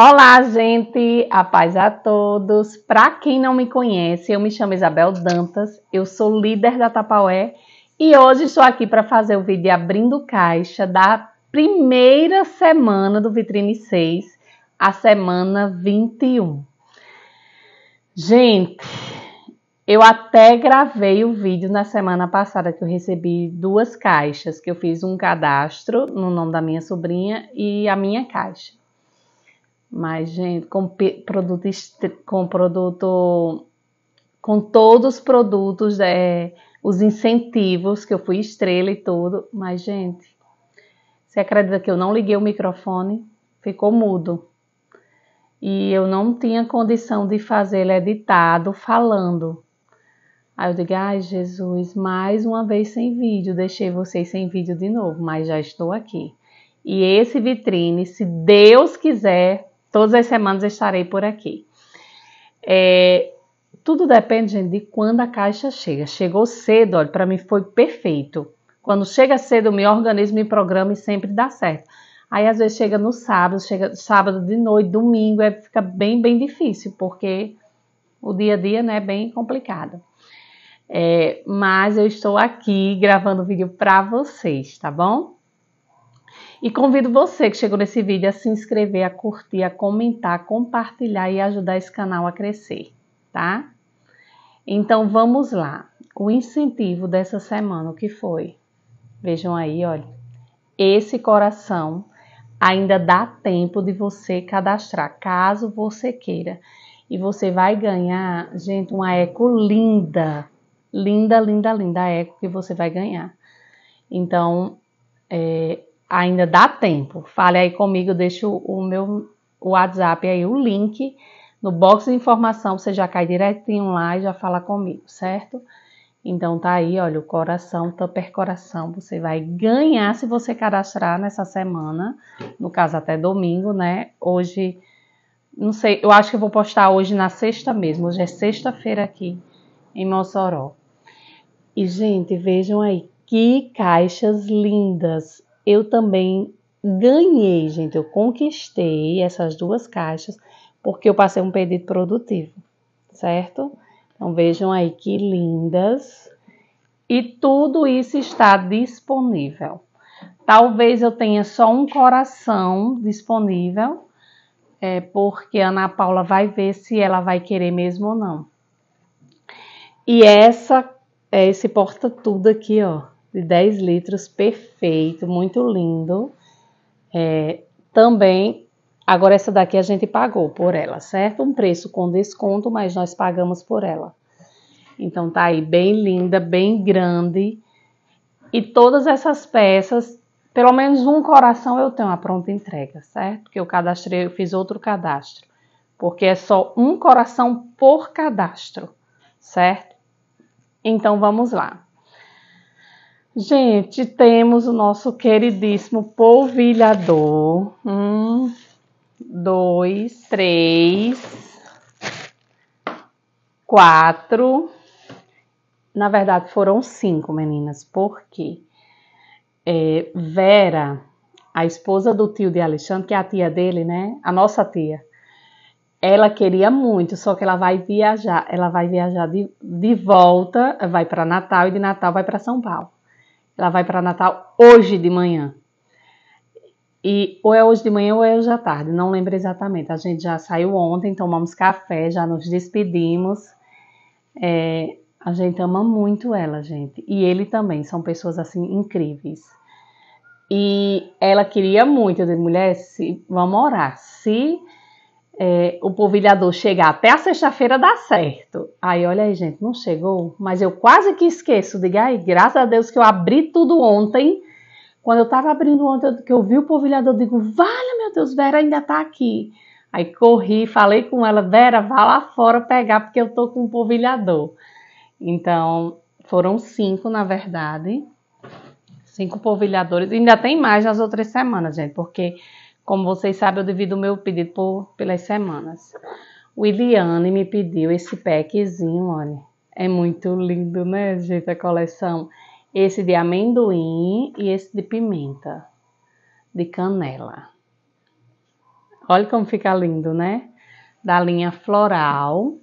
Olá, gente! A paz a todos! Para quem não me conhece, eu me chamo Isabel Dantas, eu sou líder da Tapaué e hoje estou aqui para fazer o vídeo abrindo caixa da primeira semana do Vitrine 6, a semana 21. Gente, eu até gravei o vídeo na semana passada que eu recebi duas caixas, que eu fiz um cadastro no nome da minha sobrinha e a minha caixa. Mas, gente, com produto, com produto, com todos os produtos, é, os incentivos, que eu fui estrela e tudo. Mas, gente, você acredita que eu não liguei o microfone? Ficou mudo. E eu não tinha condição de fazer ele editado falando. Aí eu digo, ai Jesus, mais uma vez sem vídeo, deixei vocês sem vídeo de novo, mas já estou aqui. E esse vitrine, se Deus quiser, Todas as semanas estarei por aqui. É, tudo depende, gente, de quando a caixa chega. Chegou cedo, olha, para mim foi perfeito. Quando chega cedo, meu organismo me programa e sempre dá certo. Aí às vezes chega no sábado, chega sábado de noite, domingo, é, fica bem, bem difícil, porque o dia a dia né, é bem complicado. É, mas eu estou aqui gravando vídeo para vocês, tá bom? E convido você que chegou nesse vídeo a se inscrever, a curtir, a comentar, a compartilhar e ajudar esse canal a crescer, tá? Então vamos lá. O incentivo dessa semana, o que foi? Vejam aí, olha. Esse coração ainda dá tempo de você cadastrar, caso você queira. E você vai ganhar, gente, uma eco linda. Linda, linda, linda eco que você vai ganhar. Então, é, Ainda dá tempo. Fale aí comigo, deixa o meu WhatsApp aí, o link no box de informação, você já cai direitinho lá e já fala comigo, certo? Então tá aí, olha, o coração, tupper coração, você vai ganhar se você cadastrar nessa semana, no caso até domingo, né? Hoje, não sei, eu acho que eu vou postar hoje na sexta mesmo, hoje é sexta-feira aqui em Mossoró. E gente, vejam aí que caixas lindas eu também ganhei, gente. Eu conquistei essas duas caixas porque eu passei um pedido produtivo, certo? Então vejam aí que lindas. E tudo isso está disponível. Talvez eu tenha só um coração disponível, é, porque a Ana Paula vai ver se ela vai querer mesmo ou não. E essa, é, esse porta tudo aqui, ó de 10 litros, perfeito, muito lindo. É, também, agora essa daqui a gente pagou por ela, certo? Um preço com desconto, mas nós pagamos por ela. Então tá aí bem linda, bem grande. E todas essas peças, pelo menos um coração eu tenho a pronta entrega, certo? Porque eu cadastrei, eu fiz outro cadastro. Porque é só um coração por cadastro, certo? Então vamos lá. Gente, temos o nosso queridíssimo polvilhador. Um, dois, três, quatro. Na verdade, foram cinco, meninas, porque é, Vera, a esposa do tio de Alexandre, que é a tia dele, né? A nossa tia. Ela queria muito, só que ela vai viajar. Ela vai viajar de, de volta, vai para Natal e de Natal vai para São Paulo. Ela vai para Natal hoje de manhã. E ou é hoje de manhã ou é hoje à tarde, não lembro exatamente. A gente já saiu ontem, tomamos café, já nos despedimos. É, a gente ama muito ela, gente. E ele também, são pessoas assim incríveis. E ela queria muito, eu disse, mulher, se, vamos orar. Se é, o polvilhador chegar até a sexta-feira dá certo. Aí, olha aí, gente, não chegou, mas eu quase que esqueço. Diga aí, graças a Deus que eu abri tudo ontem. Quando eu estava abrindo ontem, que eu vi o polvilhador, eu digo, vale, meu Deus, Vera ainda está aqui. Aí corri, falei com ela, Vera, vá lá fora pegar, porque eu tô com um polvilhador. Então, foram cinco, na verdade. Cinco polvilhadores. Ainda tem mais nas outras semanas, gente, porque como vocês sabem, eu divido o meu pedido por, pelas semanas. O Iliane me pediu esse packzinho, olha. É muito lindo, né, gente, a coleção. Esse de amendoim e esse de pimenta, de canela. Olha como fica lindo, né? Da linha floral.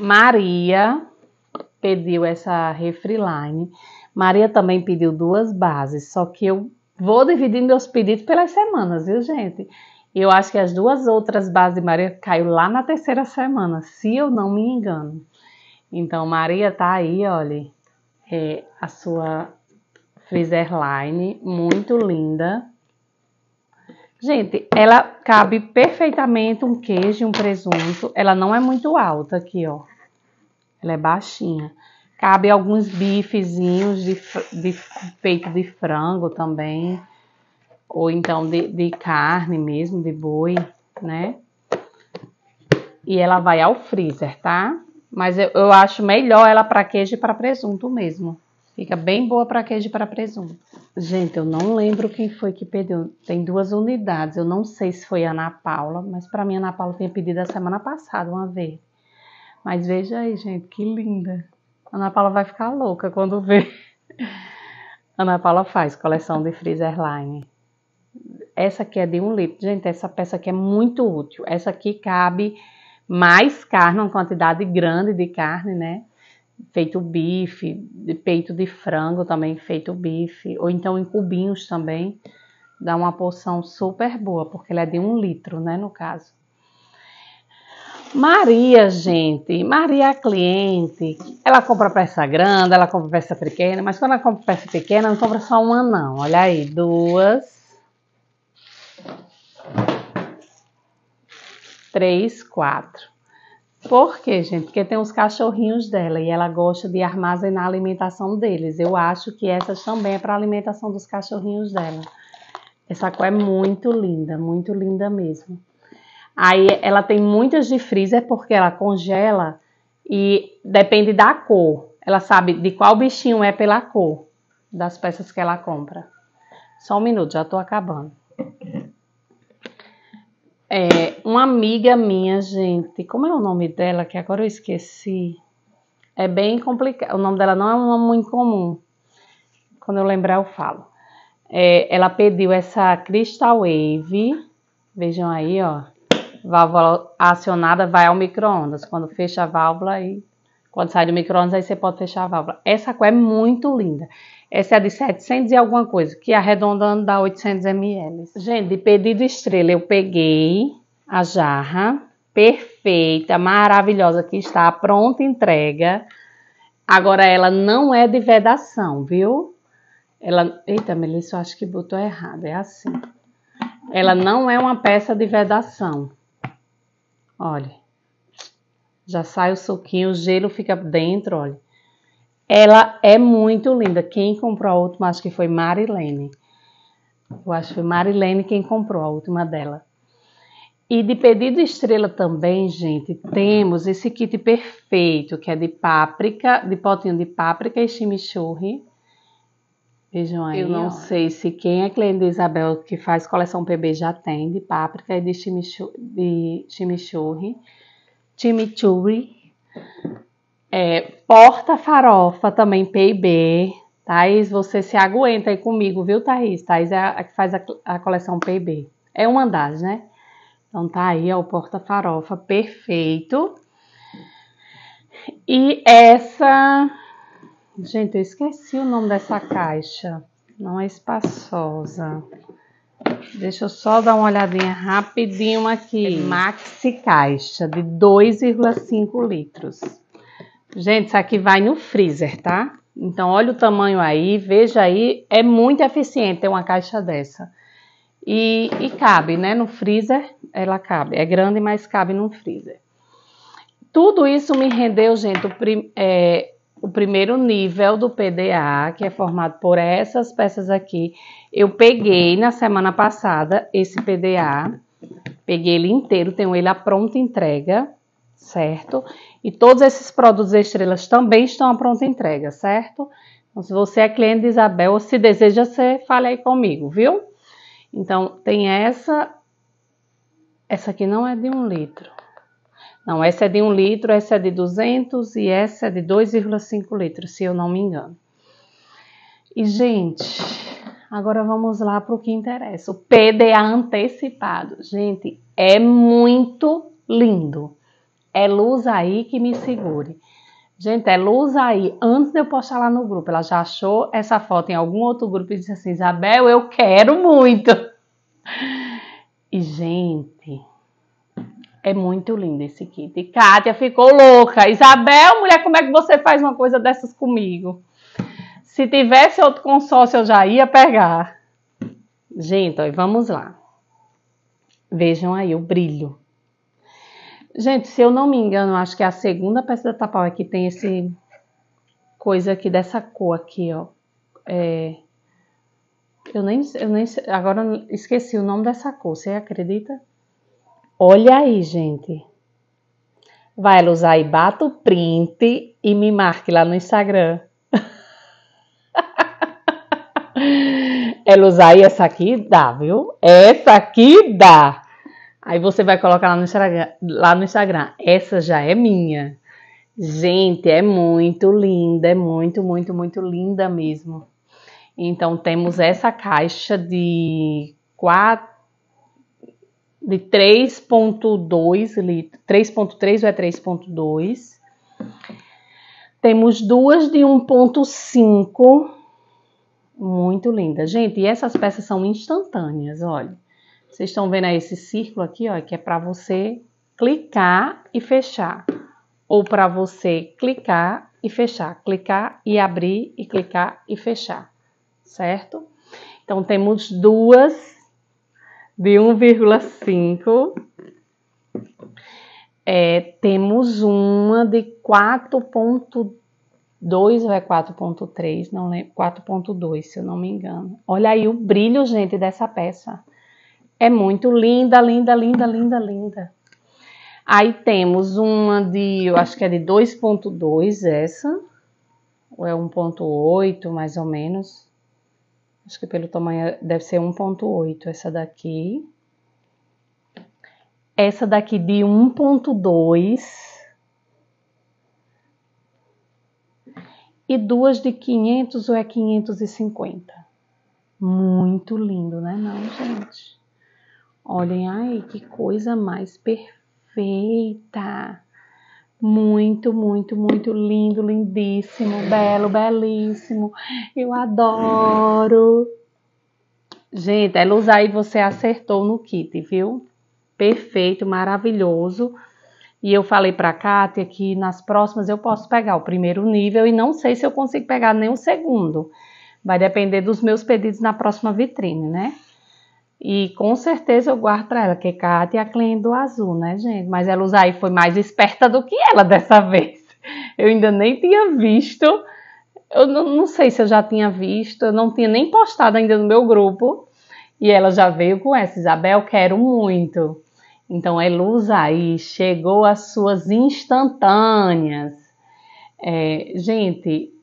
Maria pediu essa refriline. Maria também pediu duas bases, só que eu Vou dividindo meus pedidos pelas semanas, viu, gente? Eu acho que as duas outras bases de Maria caiu lá na terceira semana, se eu não me engano. Então, Maria tá aí, olha, é, a sua freezer line, muito linda. Gente, ela cabe perfeitamente um queijo e um presunto. Ela não é muito alta aqui, ó. Ela é baixinha. Cabe alguns bifezinhos de, de peito de frango também, ou então de, de carne mesmo, de boi, né? E ela vai ao freezer, tá? Mas eu, eu acho melhor ela para queijo e para presunto mesmo. Fica bem boa para queijo e para presunto. Gente, eu não lembro quem foi que pediu. Tem duas unidades. Eu não sei se foi a Ana Paula, mas para mim a Ana Paula tinha pedido a semana passada uma vez. Mas veja aí, gente, que linda. Ana Paula vai ficar louca quando vê. Ana Paula faz coleção de freezer line. Essa aqui é de um litro. Gente, essa peça aqui é muito útil. Essa aqui cabe mais carne, uma quantidade grande de carne, né? Feito bife, de peito de frango também feito bife, ou então em cubinhos também. Dá uma porção super boa, porque ele é de um litro, né? No caso. Maria, gente, Maria é cliente. Ela compra peça grande, ela compra peça pequena, mas quando ela compra peça pequena, não compra só uma, não. Olha aí, duas. Três, quatro. Por quê, gente? Porque tem os cachorrinhos dela e ela gosta de armazenar a alimentação deles. Eu acho que essas também é para alimentação dos cachorrinhos dela. Essa cor é muito linda, muito linda mesmo. Aí ela tem muitas de freezer porque ela congela e depende da cor. Ela sabe de qual bichinho é pela cor das peças que ela compra. Só um minuto, já estou acabando. É, uma amiga minha, gente, como é o nome dela? Que agora eu esqueci. É bem complicado. O nome dela não é um nome muito comum. Quando eu lembrar, eu falo. É, ela pediu essa Crystal Wave. Vejam aí, ó válvula acionada vai ao micro-ondas. Quando fecha a válvula e quando sai do micro-ondas, aí você pode fechar a válvula. Essa aqua é muito linda. Essa é de 700 e alguma coisa, que arredondando dá 800 ml. Gente, de pedido estrela, eu peguei a jarra perfeita, maravilhosa, que está pronta entrega. Agora, ela não é de vedação, viu? Ela... Eita, Melissa, eu acho que botou errado. É assim. Ela não é uma peça de vedação. Olha, já sai o suquinho, o gelo fica dentro, olha. Ela é muito linda. Quem comprou a última, acho que foi Marilene. Eu acho que foi Marilene quem comprou a última dela. E de pedido estrela também, gente, temos esse kit perfeito, que é de páprica, de potinho de páprica e chimichurri. Vejam aí. Eu não ó. sei se quem é cliente de Isabel que faz coleção PB já tem de páprica e é de, de chimichurri. Chimichurri. É, porta farofa também PB. Thaís, você se aguenta aí comigo, viu, Thaís? Thaís é a que faz a, a coleção PB. É uma das, né? Então tá aí, ó, o porta-farofa perfeito. E essa Gente, eu esqueci o nome dessa caixa. Não é espaçosa. Deixa eu só dar uma olhadinha rapidinho aqui. É maxi caixa de 2,5 litros. Gente, isso aqui vai no freezer, tá? Então, olha o tamanho aí, veja aí. É muito eficiente ter uma caixa dessa. E, e cabe, né? No freezer, ela cabe. É grande, mas cabe no freezer. Tudo isso me rendeu, gente, o, prim, é, o primeiro nível do PDA, que é formado por essas peças aqui. Eu peguei na semana passada esse PDA, peguei ele inteiro, tenho ele à pronta entrega, certo? E todos esses produtos estrelas também estão à pronta entrega, certo? Então, se você é cliente de Isabel ou se deseja ser, fale aí comigo, viu? Então, tem essa. Essa aqui não é de um litro. Não, essa é de 1 litro, essa é de 200 e essa é de 2,5 litros, se eu não me engano. E, gente, agora vamos lá para o que interessa. O PDA antecipado. Gente, é muito lindo. É luz aí que me segure. Gente, é luz aí. Antes de eu postar lá no grupo, ela já achou essa foto em algum outro grupo e disse assim: Isabel, eu quero muito. E, gente é muito lindo esse kit. Kátia ficou louca. Isabel, mulher, como é que você faz uma coisa dessas comigo? Se tivesse outro consórcio, eu já ia pegar. Gente, vamos lá. Vejam aí o brilho. Gente, se eu não me engano, acho que é a segunda peça da Tapau que tem esse coisa aqui dessa cor aqui, ó. É... Eu nem, eu nem agora esqueci o nome dessa cor. Você acredita? Olha aí, gente. Vai, e bata o print e me marque lá no Instagram. é, Luzai, essa aqui dá, viu? Essa aqui dá. Aí você vai colocar lá no Instagram. Lá no Instagram. Essa já é minha. Gente, é muito linda, é muito, muito, muito linda mesmo. Então temos essa caixa de quatro de 3.2 litros, 3.3 ou é 3.2. Temos duas de 1.5. Muito linda. Gente, e essas peças são instantâneas, olha. Vocês estão vendo aí esse círculo aqui, ó, que é para você clicar e fechar. Ou para você clicar e fechar, clicar e abrir e clicar e fechar, certo? Então temos duas de 1,5. É, temos uma de 4,2 ou é 4,3, não lembro, 4,2, se eu não me engano. Olha aí o brilho, gente, dessa peça. É muito linda, linda, linda, linda, linda. Aí temos uma de, eu acho que é de 2,2 essa, ou é 1,8 mais ou menos. Acho que pelo tamanho é, deve ser 1.8 essa daqui. Essa daqui de 1.2. E duas de 500 ou é 550. Muito lindo, né não, gente? Olhem aí, que coisa mais perfeita muito, muito, muito lindo, lindíssimo, belo, belíssimo. Eu adoro. Gente, é luz aí você acertou no kit, viu? Perfeito, maravilhoso. E eu falei para a Kátia que nas próximas eu posso pegar o primeiro nível e não sei se eu consigo pegar nem o segundo. Vai depender dos meus pedidos na próxima vitrine, né? E com certeza eu guardo para ela, que Kátia é a cliente do azul, né, gente? Mas ela usar aí foi mais esperta do que ela dessa vez. Eu ainda nem tinha visto. Eu não, não sei se eu já tinha visto, eu não tinha nem postado ainda no meu grupo. E ela já veio com essa, Isabel, quero muito. Então, Elusa aí chegou as suas instantâneas. É, gente,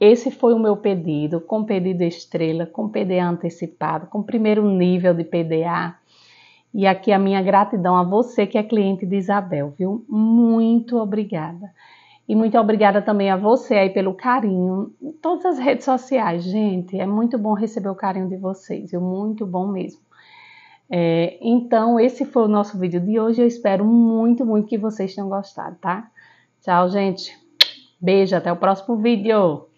esse foi o meu pedido, com pedido estrela, com PDA antecipado, com primeiro nível de PDA. E aqui a minha gratidão a você que é cliente de Isabel, viu? Muito obrigada. E muito obrigada também a você aí pelo carinho. Em todas as redes sociais, gente, é muito bom receber o carinho de vocês, viu? Muito bom mesmo. É, então, esse foi o nosso vídeo de hoje. Eu espero muito, muito que vocês tenham gostado, tá? Tchau, gente. Beijo, até o próximo vídeo.